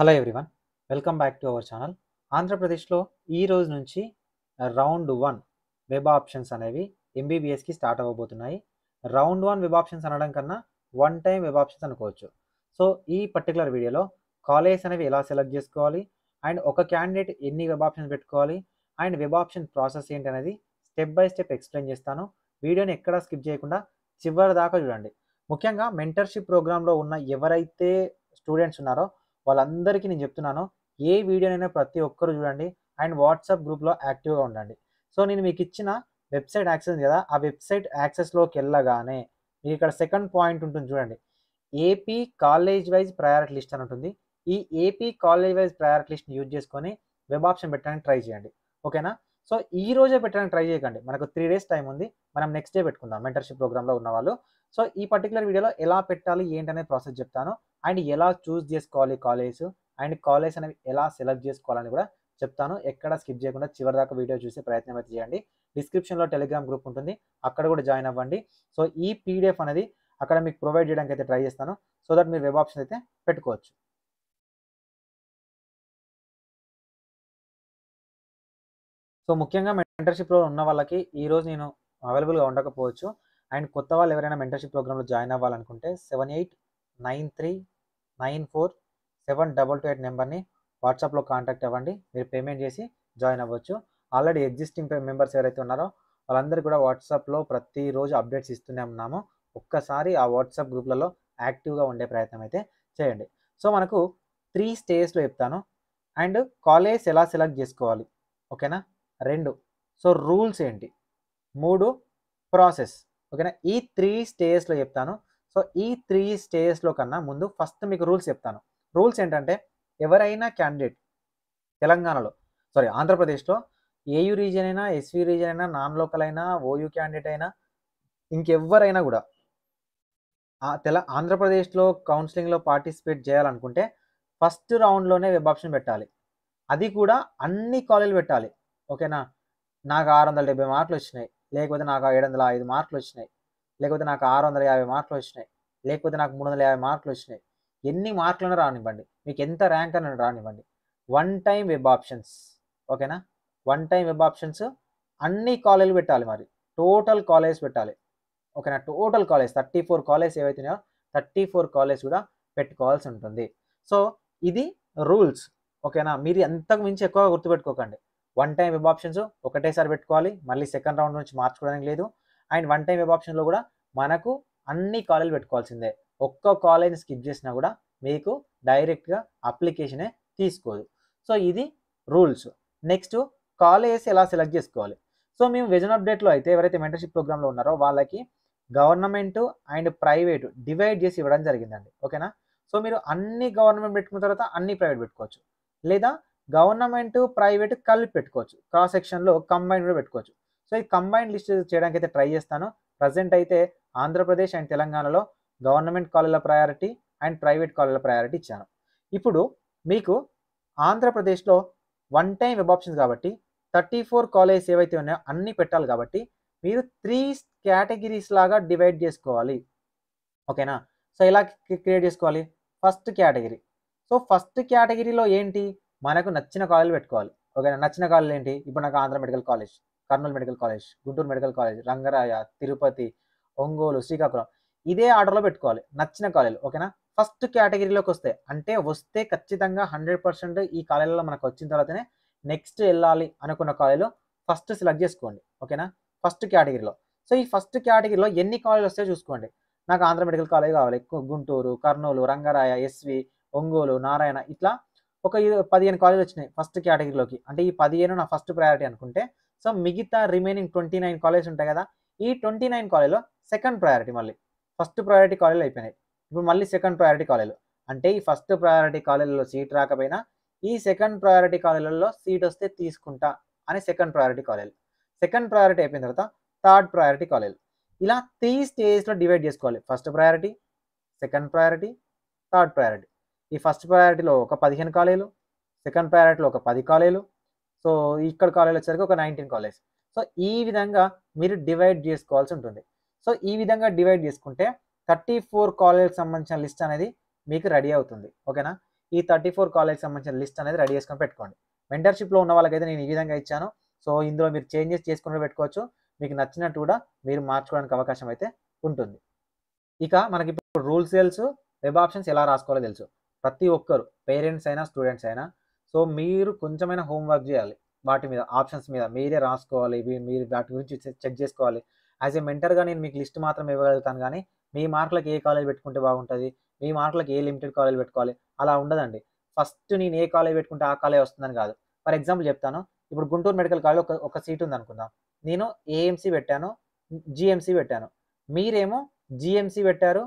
hello everyone welcome back to our channel ఆంధ్రప్రదేశ్లో ఈ రోజు నుంచి రౌండ్ వన్ వెబ్ ఆప్షన్స్ అనేవి ఎంబీబీఎస్కి స్టార్ట్ అవ్వబోతున్నాయి రౌండ్ వన్ వెబ్ ఆప్షన్స్ అనడం కన్నా వన్ టైం వెబ్ ఆప్షన్స్ అనుకోవచ్చు సో ఈ పర్టికులర్ వీడియోలో కాలేజెస్ అనేవి ఎలా సెలెక్ట్ చేసుకోవాలి అండ్ ఒక క్యాండిడేట్ ఎన్ని వెబ్ ఆప్షన్స్ పెట్టుకోవాలి అండ్ వెబ్ ఆప్షన్ ప్రాసెస్ ఏంటి అనేది స్టెప్ బై స్టెప్ ఎక్స్ప్లెయిన్ చేస్తాను వీడియోని ఎక్కడ స్కిప్ చేయకుండా చివరి దాకా చూడండి ముఖ్యంగా మెంటర్షిప్ ప్రోగ్రాంలో ఉన్న ఎవరైతే స్టూడెంట్స్ ఉన్నారో వాళ్ళందరికీ నేను చెప్తున్నాను ఏ వీడియోనైనా ప్రతి ఒక్కరు చూడండి అండ్ వాట్సాప్ గ్రూప్లో యాక్టివ్గా ఉండండి సో నేను మీకు ఇచ్చిన వెబ్సైట్ యాక్సెస్ కదా ఆ వెబ్సైట్ యాక్సెస్లోకి వెళ్ళగానే మీకు ఇక్కడ సెకండ్ పాయింట్ ఉంటుంది చూడండి AP college wise priority list అని ఉంటుంది ఈ AP college wise priority list use చేసుకొని వెబ్ ఆప్షన్ పెట్టడానికి ట్రై చేయండి ఓకేనా సో ఈ రోజే పెట్టడానికి ట్రై చేయకండి మనకు త్రీ డేస్ టైం ఉంది మనం నెక్స్ట్ డే పెట్టుకుందాం మెంటర్షిప్ ప్రోగ్రామ్లో ఉన్న వాళ్ళు సో ఈ పర్టికులర్ వీడియోలో ఎలా పెట్టాలి ఏంటనే ప్రాసెస్ చెప్తాను అండ్ ఎలా చూస్ చేసుకోవాలి కాలేజ్ అండ్ కాలేజ్ అనేవి ఎలా సెలెక్ట్ చేసుకోవాలని కూడా చెప్తాను ఎక్కడ స్కిప్ చేయకుండా చివరి దాకా వీడియో చూసే ప్రయత్నం అయితే చేయండి డిస్క్రిప్షన్లో టెలిగ్రామ్ గ్రూప్ ఉంటుంది అక్కడ కూడా జాయిన్ అవ్వండి సో ఈ పీడిఎఫ్ అనేది అక్కడ మీకు ప్రొవైడ్ చేయడానికి అయితే ట్రై చేస్తాను సో దట్ మీరు వెబ్ ఆప్షన్ అయితే పెట్టుకోవచ్చు సో ముఖ్యంగా మెంటర్షిప్లో ఉన్న వాళ్ళకి ఈరోజు నేను అవైలబుల్గా ఉండకపోవచ్చు అండ్ కొత్త వాళ్ళు ఎవరైనా మెంటర్షిప్ ప్రోగ్రామ్లో జాయిన్ అవ్వాలనుకుంటే seven eight nine three nine four seven double two eight నెంబర్ని వాట్సాప్లో కాంటాక్ట్ అవ్వండి మీరు పేమెంట్ చేసి జాయిన్ అవ్వచ్చు ఆల్రెడీ ఎగ్జిస్టింగ్ మెంబర్స్ ఎవరైతే ఉన్నారో వాళ్ళందరూ కూడా వాట్సాప్లో ప్రతిరోజు అప్డేట్స్ ఇస్తూనే ఉన్నాము ఒక్కసారి ఆ వాట్సాప్ గ్రూప్లలో యాక్టివ్గా ఉండే ప్రయత్నం అయితే చేయండి సో మనకు త్రీ స్టేజ్లో చెప్తాను అండ్ కాలేజ్ ఎలా సెలెక్ట్ చేసుకోవాలి ఓకేనా రెండు సో రూల్స్ ఏంటి మూడు ప్రాసెస్ ఓకేనా ఈ త్రీ స్టేజ్లో చెప్తాను సో ఈ త్రీ స్టేజెస్లో కన్నా ముందు ఫస్ట్ మీకు రూల్స్ చెప్తాను రూల్స్ ఏంటంటే ఎవరైనా క్యాండిడేట్ తెలంగాణలో సారీ ఆంధ్రప్రదేశ్లో ఏయు రీజన్ అయినా ఎస్వి రీజన్ అయినా నాన్ లోకల్ అయినా ఓయూ క్యాండిడేట్ అయినా ఇంకెవ్వరైనా కూడా తెల ఆంధ్రప్రదేశ్లో కౌన్సిలింగ్లో పార్టిసిపేట్ చేయాలనుకుంటే ఫస్ట్ రౌండ్లోనే వెబ్ ఆప్షన్ పెట్టాలి అది కూడా అన్ని కాలేజీలు పెట్టాలి ఓకేనా నాకు ఆరు వందల డెబ్బై మార్కులు వచ్చినాయి లేకపోతే నాకు ఏడు వందల ఐదు మార్కులు వచ్చినాయి లేకపోతే నాకు ఆరు వందల యాభై మార్కులు వచ్చినాయి లేకపోతే నాకు మూడు వందల యాభై మార్కులు వచ్చినాయి ఎన్ని మార్కులను రానివ్వండి మీకు ఎంత ర్యాంక్ అని రానివ్వండి వన్ టైం వెబ్ ఆప్షన్స్ ఓకేనా వన్ టైం వెబ్ ఆప్షన్స్ అన్ని కాలేజీలు పెట్టాలి మరి టోటల్ కాలేజ్ పెట్టాలి ఓకేనా total college thirty four college ఏవైతున్నాయో థర్టీ ఫోర్ కాలేజ్ కూడా పెట్టుకోవాల్సి ఉంటుంది సో ఇది రూల్స్ ఓకేనా మీరు అంతకు మించి ఎక్కువ గుర్తుపెట్టుకోకండి వన్ టైం వెబ్ ఆప్షన్స్ ఒకటేసారి పెట్టుకోవాలి మళ్ళీ సెకండ్ రౌండ్ నుంచి మార్చుకోవడానికి లేదు అండ్ వన్ టైం వెబ్ ఆప్షన్లో కూడా మనకు అన్ని కాలేజ్ పెట్టుకోవాల్సిందే ఒక్క కాలేజ్ స్కిప్ చేసినా కూడా మీకు డైరెక్ట్గా అప్లికేషనే తీసుకోదు సో ఇది రూల్స్ నెక్స్ట్ కాలేజెస్ ఎలా సెలెక్ట్ చేసుకోవాలి సో మేము విజన్ అప్డేట్లో అయితే ఎవరైతే మెంటర్షిప్ ప్రోగ్రామ్లో ఉన్నారో వాళ్ళకి గవర్నమెంట్ అండ్ ప్రైవేటు డివైడ్ చేసి ఇవ్వడం జరిగిందండి ఓకేనా సో మీరు అన్ని గవర్నమెంట్ పెట్టుకున్న తర్వాత అన్ని ప్రైవేట్ పెట్టుకోవచ్చు లేదా గవర్నమెంట్ ప్రైవేట్ కలిపి పెట్టుకోవచ్చు క్రాస్ సెక్షన్లో కంబైన్ కూడా పెట్టుకోవచ్చు సో ఇది కంబైన్ లిస్ట్ చేయడానికి అయితే ట్రై చేస్తాను ప్రజెంట్ అయితే ఆంధ్రప్రదేశ్ అండ్ తెలంగాణలో government కాలేజ్ల priority and private కాలేజ్ల priority ఇచ్చాను ఇప్పుడు మీకు ఆంధ్రప్రదేశ్లో వన్ టైం వెబ్ ఆప్షన్స్ కాబట్టి థర్టీ ఫోర్ కాలేజెస్ ఏవైతే ఉన్నాయో అన్ని పెట్టాలి కాబట్టి మీరు త్రీ కేటగిరీస్ లాగా డివైడ్ చేసుకోవాలి ఓకేనా సో ఇలా క్రియేట్ చేసుకోవాలి ఫస్ట్ కేటగిరీ సో ఫస్ట్ కేటగిరీలో ఏంటి మనకు నచ్చిన కాలేజీలు పెట్టుకోవాలి ఓకేనా నచ్చిన కాలేజీలు ఏంటి ఇప్పుడు నాకు Andhra medical college Kurnool medical college Guntur medical college Rangaraya Tirupati Ongole Srikakulam ఇదే ఆర్డర్లో పెట్టుకోవాలి నచ్చిన కాలేజ్ ఓకేనా ఫస్ట్ కేటగిరీలోకి వస్తే అంటే వస్తే ఖచ్చితంగా హండ్రెడ్ పర్సెంట్ ఈ కాలేజీలో మనకు వచ్చిన తర్వాతనే నెక్స్ట్ వెళ్ళాలి అనుకున్న కాలేజీలో ఫస్ట్ సెలెక్ట్ చేసుకోండి ఓకేనా ఫస్ట్ కేటగిరీలో సో ఈ ఫస్ట్ కేటగిరీలో ఎన్ని కాలేజీలు వస్తే చూసుకోండి నాకు ఆంధ్ర మెడికల్ కాలేజ్ కావాలి గుంటూరు కర్నూలు రంగరాయ ఎస్వి ఒంగోలు నారాయణ ఇట్లా ఒక పదిహేను కాలేజీలు వచ్చినాయి ఫస్ట్ కేటగిరీలోకి అంటే ఈ పదిహేను నా ఫస్ట్ ప్రయారిటీ అనుకుంటే సో మిగతా రిమైనింగ్ ట్వంటీ నైన్ కాలేజ్ ఉంటాయి కదా ఈ ట్వంటీ నైన్ కాలేజ్లో సెకండ్ ప్రయారిటీ మళ్ళీ ఫస్ట్ ప్రయారిటీ కాలేజీలు అయిపోయినాయి ఇప్పుడు మళ్ళీ సెకండ్ ప్రయారిటీ కాలేజీలు అంటే ఈ ఫస్ట్ ప్రయారిటీ కాలేజీలో సీట్ రాకపోయినా ఈ సెకండ్ ప్రయారిటీ కాలేజీలలో సీట్ వస్తే తీసుకుంటా అని second priority college second priority అయిపోయిన తర్వాత థర్డ్ ప్రయారిటీ కాలేజ్ ఇలా త్రీ స్టేజ్లో డివైడ్ చేసుకోవాలి first priority second priority third priority ఈ ఫస్ట్ ప్రయారిటీలో ఒక పదిహేను కాలేజీలు సెకండ్ ప్రయారిటీలో ఒక పది కాలేజీలు సో ఇక్కడ కాలేజ్ వచ్చేసరికి ఒక నైన్టీన్ కాలేజ్ సో ఈ విధంగా మీరు డివైడ్ చేసుకోవాల్సి ఉంటుంది సో ఈ విధంగా డివైడ్ చేసుకుంటే థర్టీ ఫోర్ కాలేజ్కి సంబంధించిన లిస్ట్ అనేది మీకు రెడీ అవుతుంది ఓకేనా ఈ థర్టీ ఫోర్ కాలేజ్కి సంబంధించిన లిస్ట్ అనేది రెడీ చేసుకొని పెట్టుకోండి మెంటర్షిప్లో ఉన్న వాళ్ళకైతే నేను ఈ విధంగా ఇచ్చాను సో ఇందులో మీరు చేంజెస్ చేసుకుని పెట్టుకోవచ్చు మీకు నచ్చినట్టు కూడా మీరు మార్చుకోవడానికి అవకాశం అయితే ఉంటుంది ఇక మనకి ఇప్పుడు రూల్స్ తెలుసు వెబ్ ఆప్షన్స్ ఎలా రాసుకోవాలో తెలుసు ప్రతి ఒక్కరు పేరెంట్స్ అయినా స్టూడెంట్స్ అయినా సో మీరు కొంచెమైన హోంవర్క్ చేయాలి వాటి మీద ఆప్షన్స్ మీద మీరే రాసుకోవాలి మీరు వాటి గురించి చెక్ చేసుకోవాలి యాజ్ ఏ మెంటర్గా నేను మీకు లిస్ట్ మాత్రం ఇవ్వగలుగుతాను కానీ మీ మార్కులకు ఏ కాలేజ్ పెట్టుకుంటే బాగుంటుంది మీ మార్కులకు ఏ లిమిటెడ్ కాలేజ్ పెట్టుకోవాలి అలా ఉండదండి ఫస్ట్ నేను ఏ కాలేజ్ పెట్టుకుంటే ఆ కాలేజ్ వస్తుందని కాదు ఫర్ ఎగ్జాంపుల్ చెప్తాను ఇప్పుడు గుంటూరు మెడికల్ కాలేజ్ ఒక ఒక సీట్ ఉంది అనుకుందాం నేను ఏఎంసీ పెట్టాను జిఎంసీ పెట్టాను మీరేమో జిఎంసీ పెట్టారు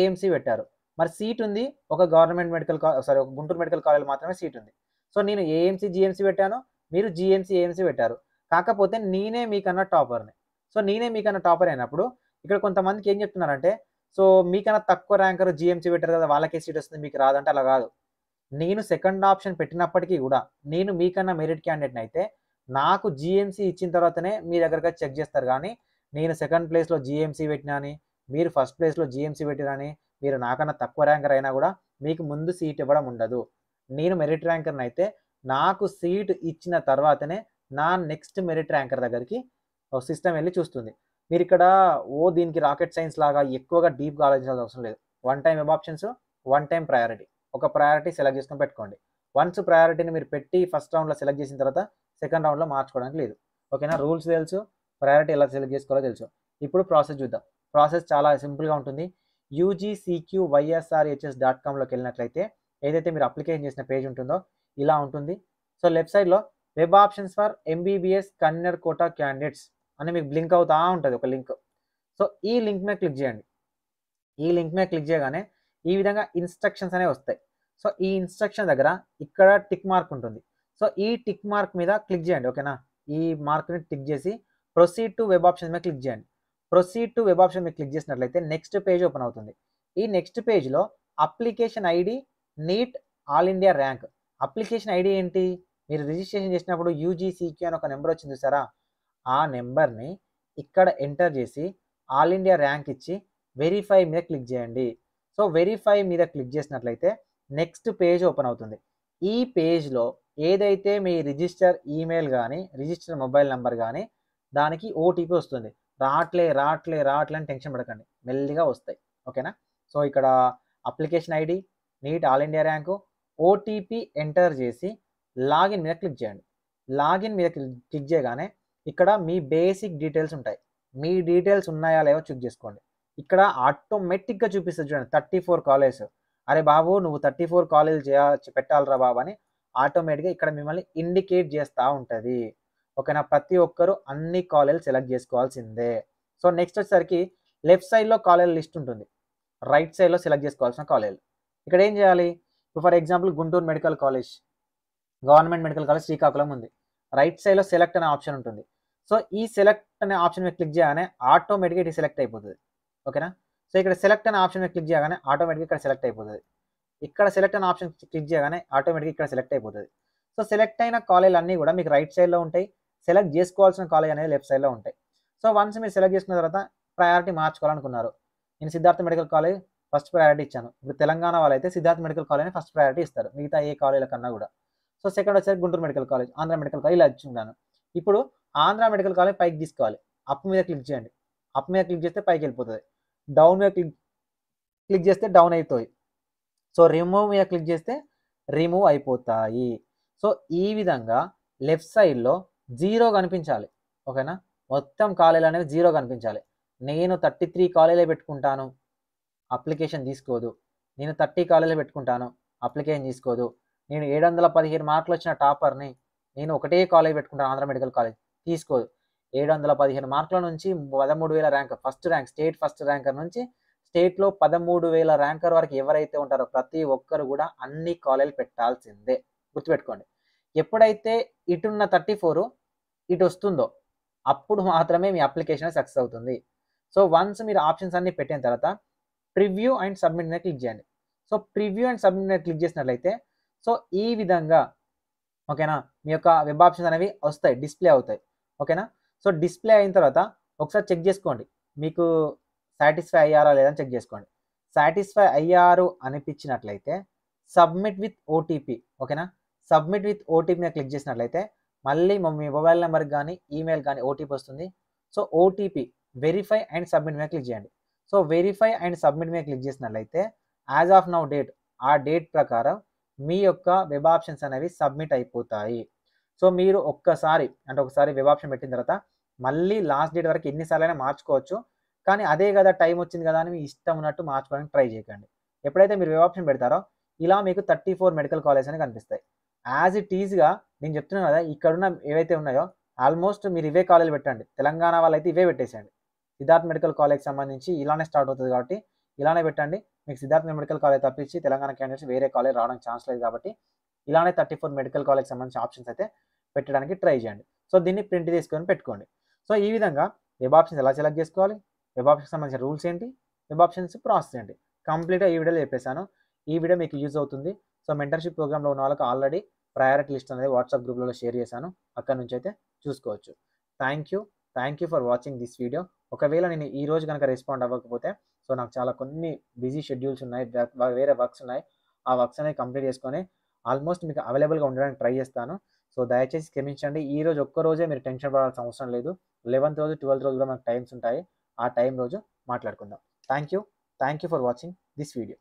ఏఎంసీ పెట్టారు మరి సీట్ ఉంది ఒక గవర్నమెంట్ మెడికల్ సారీ ఒక గుంటూరు మెడికల్ కాలేజ్ మాత్రమే సీట్ ఉంది సో నేను ఏఎంసీ జిఎంసీ పెట్టాను మీరు జిఎంసీ ఏఎంసీ పెట్టారు కాకపోతే నేనే మీకన్నా టాపర్ని సో నేనే మీకన్నా టాపర్ అయినప్పుడు ఇక్కడ కొంతమందికి ఏం చెప్తున్నారంటే సో మీకన్నా తక్కువ ర్యాంకర్ జిఎంసీ పెట్టారు కదా వాళ్ళకే సీట్ వస్తుంది మీకు రాదంటే అలా కాదు నేను సెకండ్ ఆప్షన్ పెట్టినప్పటికీ కూడా నేను మీకన్నా మెరిట్ క్యాండిడేట్ని అయితే నాకు జిఎంసీ ఇచ్చిన తర్వాతనే మీ దగ్గరగా చెక్ చేస్తారు కానీ నేను సెకండ్ ప్లేస్లో జిఎంసీ పెట్టినాని మీరు ఫస్ట్ ప్లేస్లో జిఎంసీ పెట్టినని మీరు నాకన్నా తక్కువ ర్యాంకర్ అయినా కూడా మీకు ముందు సీట్ ఇవ్వడం ఉండదు నేను మెరిట్ ర్యాంకర్ని అయితే నాకు సీట్ ఇచ్చిన తర్వాతనే నా నెక్స్ట్ మెరిట్ ర్యాంకర్ దగ్గరికి సిస్టమ్ వెళ్ళి చూస్తుంది మీరు ఇక్కడ ఓ దీనికి రాకెట్ సైన్స్ లాగా ఎక్కువగా డీప్గా ఆలోచించాల్సిన అవసరం లేదు one time web options one time priority ఒక ప్రయారిటీ సెలెక్ట్ చేసుకొని పెట్టుకోండి వన్స్ ప్రయారిటీని మీరు పెట్టి ఫస్ట్ రౌండ్లో సెలెక్ట్ చేసిన తర్వాత సెకండ్ రౌండ్లో మార్చుకోవడానికి లేదు ఓకేనా రూల్స్ తెలుసు ప్రయారిటీ ఎలా సెలెక్ట్ చేసుకోవాలో తెలుసు ఇప్పుడు ప్రాసెస్ చూద్దాం ప్రాసెస్ చాలా సింపుల్గా ఉంటుంది యూజీసీక్యూ హెచ్ఎస్ డాట్ కామ్లోకి వెళ్ళినట్లయితే ఏదైతే మీరు అప్లికేషన్ చేసిన పేజ్ ఉంటుందో ఇలా ఉంటుంది సో లెఫ్ట్ సైడ్లో వెబ్ ఆప్షన్స్ ఫర్ ఎంబీబీఎస్ కన్నర్ కోటా క్యాండిడేట్స్ అని మీకు బ్లింక్ అవుతా ఉంటుంది ఒక లింక్ సో ఈ లింక్ మీద క్లిక్ చేయండి ఈ లింక్ మీద క్లిక్ చేయగానే ఈ విధంగా ఇన్స్ట్రక్షన్స్ అనేవి వస్తాయి సో ఈ ఇన్స్ట్రక్షన్ దగ్గర ఇక్కడ టిక్ మార్క్ ఉంటుంది సో ఈ టిక్ మార్క్ మీద క్లిక్ చేయండి ఓకేనా ఈ మార్క్ని టిక్ చేసి ప్రొసీడ్ టు వెబ్ ఆప్షన్ మీద క్లిక్ చేయండి ప్రొసీడ్ టు వెబ్ ఆప్షన్ మీద క్లిక్ చేసినట్లయితే నెక్స్ట్ పేజ్ ఓపెన్ అవుతుంది ఈ నెక్స్ట్ పేజ్లో application ID NEET all India rank application ID ఏంటి మీరు రిజిస్ట్రేషన్ చేసినప్పుడు యూజీసీక్యూ అని ఒక నెంబర్ వచ్చింది చూసారా ఆ నెంబర్ని ఇక్కడ ఎంటర్ చేసి ఆల్ ఇండియా ర్యాంక్ ఇచ్చి వెరిఫై మీద క్లిక్ చేయండి సో వెరిఫై మీద క్లిక్ చేసినట్లయితే నెక్స్ట్ పేజ్ ఓపెన్ అవుతుంది ఈ పేజ్లో ఏదైతే మీ రిజిస్టర్ ఈమెయిల్ కానీ రిజిస్టర్ మొబైల్ నెంబర్ కానీ దానికి ఓటీపీ వస్తుంది రాట్లే రాట్లే రాట్లే అని టెన్షన్ పడకండి మెల్లిగా వస్తాయి ఓకేనా సో ఇక్కడ application ID NEET all India rank OTP enter చేసి లాగిన్ మీద క్లిక్ చేయండి లాగిన్ మీద క్లిక్ చేయగానే ఇక్కడ మీ బేసిక్ డీటెయిల్స్ ఉంటాయి మీ డీటెయిల్స్ ఉన్నాయా లేవో చెక్ చేసుకోండి ఇక్కడ ఆటోమేటిక్గా చూపిస్తుంది చూడండి థర్టీ ఫోర్ కాలేజ్ అరే బాబు నువ్వు థర్టీ ఫోర్ కాలేజ్ చేయ పెట్టాలరా బాబు అని ఆటోమేటిక్గా ఇక్కడ మిమ్మల్ని ఇండికేట్ చేస్తూ ఉంటుంది ఓకేనా ప్రతి ఒక్కరు అన్ని కాలేజ్ సెలెక్ట్ చేసుకోవాల్సిందే సో నెక్స్ట్ వచ్చేసరికి లెఫ్ట్ సైడ్లో కాలేజ్ లిస్ట్ ఉంటుంది రైట్ సైడ్లో సెలెక్ట్ చేసుకోవాల్సిన కాలేజ్ ఇక్కడ ఏం చేయాలి for example Guntur medical college government medical college Srikakulam ఉంది రైట్ సైడ్లో సెలెక్ట్ అనే ఆప్షన్ ఉంటుంది సో ఈ సెలెక్ట్ అనే ఆప్షన్ మీద క్లిక్ చేయగానే ఆటోమేటిక్గా ఇది సెలెక్ట్ అయిపోతుంది ఓకేనా సో ఇక్కడ సెలెక్ట్ అనే ఆప్షన్ మీద క్లిక్ చేయగానే ఆటోమేటిక్గా ఇక్కడ సెలెక్ట్ అయిపోతుంది ఇక్కడ సెలెక్ట్ అనే ఆప్షన్ క్లిక్ చేయగానే ఆటోమేటిక్గా ఇక్కడ సెలెక్ట్ అయిపోతుంది సో సెలెక్ట్ అయిన కాలేజీలు అన్నీ కూడా మీకు రైట్ సైడ్లో ఉంటాయి సెలెక్ట్ చేసుకోవాల్సిన కాలేజ్ అనేది లెఫ్ట్ సైడ్లో ఉంటాయి సో వన్స్ మీరు సెలెక్ట్ చేసుకున్న తర్వాత ప్రయారిటీ మార్చుకోవాలనుకున్నారు నేను Siddhartha medical college first priority ఇచ్చాను ఇప్పుడు తెలంగాణ వాళ్ళైతే Siddharth medical college first priority ఇస్తారు మిగతా ఏ కాలేజీల కన్నా కూడా సో సెకండ్ వచ్చేసరికి Guntur medical college Andhra medical college ఇలా ఇచ్చుంటాను ఇప్పుడు ఆంధ్ర మెడికల్ కాలేజ్ పైకి తీసుకోవాలి అప్ మీద క్లిక్ చేయండి అప్ మీద క్లిక్ చేస్తే పైకి వెళ్ళిపోతుంది డౌన్ మీద క్లిక్ క్లిక్ చేస్తే డౌన్ అవుతుంది సో రిమూవ్ మీద క్లిక్ చేస్తే రిమూవ్ అయిపోతాయి సో ఈ విధంగా లెఫ్ట్ సైడ్లో జీరో కనిపించాలి ఓకేనా మొత్తం కాలేజీలు అనేవి జీరో కనిపించాలి నేను థర్టీ త్రీ కాలేజీలే పెట్టుకుంటాను అప్లికేషన్ తీసుకోదు నేను థర్టీ కాలేజీలు పెట్టుకుంటాను అప్లికేషన్ తీసుకోదు నేను ఏడు వందల పదిహేను మార్కులు వచ్చిన టాపర్ని నేను ఒకటే కాలేజ్ పెట్టుకుంటాను ఆంధ్ర మెడికల్ కాలేజ్ తీసుకోదు ఏడు వందల పదిహేను మార్కుల నుంచి పదమూడు వేల rank first rank state first ranker నుంచి స్టేట్లో పదమూడు వేల ర్యాంకర్ వరకు ఎవరైతే ఉంటారో ప్రతి ఒక్కరు కూడా అన్ని కాలేజీలు పెట్టాల్సిందే గుర్తుపెట్టుకోండి ఎప్పుడైతే ఇటున్న థర్టీ ఫోర్ ఇటు వస్తుందో అప్పుడు మాత్రమే మీ అప్లికేషన్ సక్సెస్ అవుతుంది సో వన్స్ మీరు ఆప్షన్స్ అన్ని పెట్టిన తర్వాత ప్రివ్యూ అండ్ సబ్మిట్ మీద క్లిక్ చేయండి సో ప్రివ్యూ అండ్ సబ్మిట్ మీద క్లిక్ చేసినట్లయితే సో ఈ విధంగా ఓకేనా మీ యొక్క వెబ్ ఆప్షన్స్ అనేవి వస్తాయి డిస్ప్లే అవుతాయి ఓకేనా సో డిస్ప్లే అయిన తర్వాత ఒకసారి చెక్ చేసుకోండి మీకు సాటిస్ఫై అయ్యారా లేదా చెక్ చేసుకోండి సాటిస్ఫై అయ్యారు అనిపించినట్లయితే సబ్మిట్ విత్ ఓటీపీ ఓకేనా సబ్మిట్ విత్ ఓటీపీ మీద క్లిక్ చేసినట్లయితే మళ్ళీ మీ మొబైల్ నెంబర్కి కానీ ఈమెయిల్ కానీ ఓటీపీ వస్తుంది so OTP verify and submit మీద క్లిక్ చేయండి సో వెరిఫై అండ్ సబ్మిట్ మీద క్లిక్ చేసినట్లయితే యాజ్ ఆఫ్ నౌ డేట్ ఆ డేట్ ప్రకారం మీ యొక్క వెబ్ ఆప్షన్స్ అనేవి సబ్మిట్ అయిపోతాయి సో మీరు ఒక్కసారి అంటే ఒకసారి వెబ్ ఆప్షన్ పెట్టిన తర్వాత మళ్ళీ లాస్ట్ డేట్ వరకు ఎన్నిసార్లు అయినా మార్చుకోవచ్చు కానీ అదే కదా టైం వచ్చింది కదా అని మీ ఇష్టం ఉన్నట్టు మార్చుకోవడానికి ట్రై చేయకండి ఎప్పుడైతే మీరు వెబ్ ఆప్షన్ పెడతారో ఇలా మీకు థర్టీ ఫోర్ మెడికల్ కాలేజ్ అని కనిపిస్తాయి యాజ్ ఇట్ ఈజ్గా నేను చెప్తున్నాను కదా ఇక్కడున్న ఏవైతే ఉన్నాయో ఆల్మోస్ట్ మీరు ఇవే కాలేజీలు పెట్టండి తెలంగాణ వాళ్ళు ఇవే పెట్టేసేయండి సిద్ధార్థ మెడికల్ కాలేజ్ సంబంధించి ఇలానే స్టార్ట్ అవుతుంది కాబట్టి ఇలానే పెట్టండి మీకు సిద్ధార్థ్ మెడికల్ కాలేజ్ తప్పించి తెలంగాణ క్యాండిడేట్స్ వేరే కాలేజ్ రావడానికి ఛాన్స్ లేదు కాబట్టి ఇలానే థర్టీ ఫోర్ మెడికల్ కాలేజ్ సంబంధించి ఆప్షన్స్ అయితే పెట్టడానికి ట్రై చేయండి సో దీన్ని ప్రింట్ తీసుకొని పెట్టుకోండి సో ఈ విధంగా వెబ్ ఆప్షన్స్ ఎలా సెలెక్ట్ చేసుకోవాలి వెబ్ ఆప్షన్స్ సంబంధించిన రూల్స్ ఏంటి వెబ్ ఆప్షన్స్ ప్రాసెస్ ఏంటి కంప్లీట్గా ఈ వీడియోలో చెప్పేశాను ఈ వీడియో మీకు యూజ్ అవుతుంది సో మెంటర్షిప్ ప్రోగ్రామ్లో ఉన్న వాళ్ళకి ఆల్రెడీ ప్రయారిటీ లిస్ట్ అనేది వాట్సాప్ గ్రూప్లో షేర్ చేశాను అక్కడ నుంచి అయితే చూసుకోవచ్చు thank you thank you for watching this video ఒకవేళ నేను ఈ రోజు కనుక రెస్పాండ్ అవ్వకపోతే సో నాకు చాలా కొన్ని బిజీ షెడ్యూల్స్ ఉన్నాయి వేరే వర్క్స్ ఉన్నాయి ఆ వర్క్స్ అనేవి కంప్లీట్ చేసుకొని ఆల్మోస్ట్ మీకు అవైలబుల్గా ఉండడానికి ట్రై చేస్తాను సో దయచేసి క్షమించండి ఈ రోజు ఒక్క రోజే మీరు టెన్షన్ పడాల్సిన అవసరం లేదు లెవెన్త్ రోజు ట్వెల్త్ రోజు కూడా మనకు టైమ్స్ ఉంటాయి ఆ టైం రోజు మాట్లాడుకుందాం thank you thank you for watching this video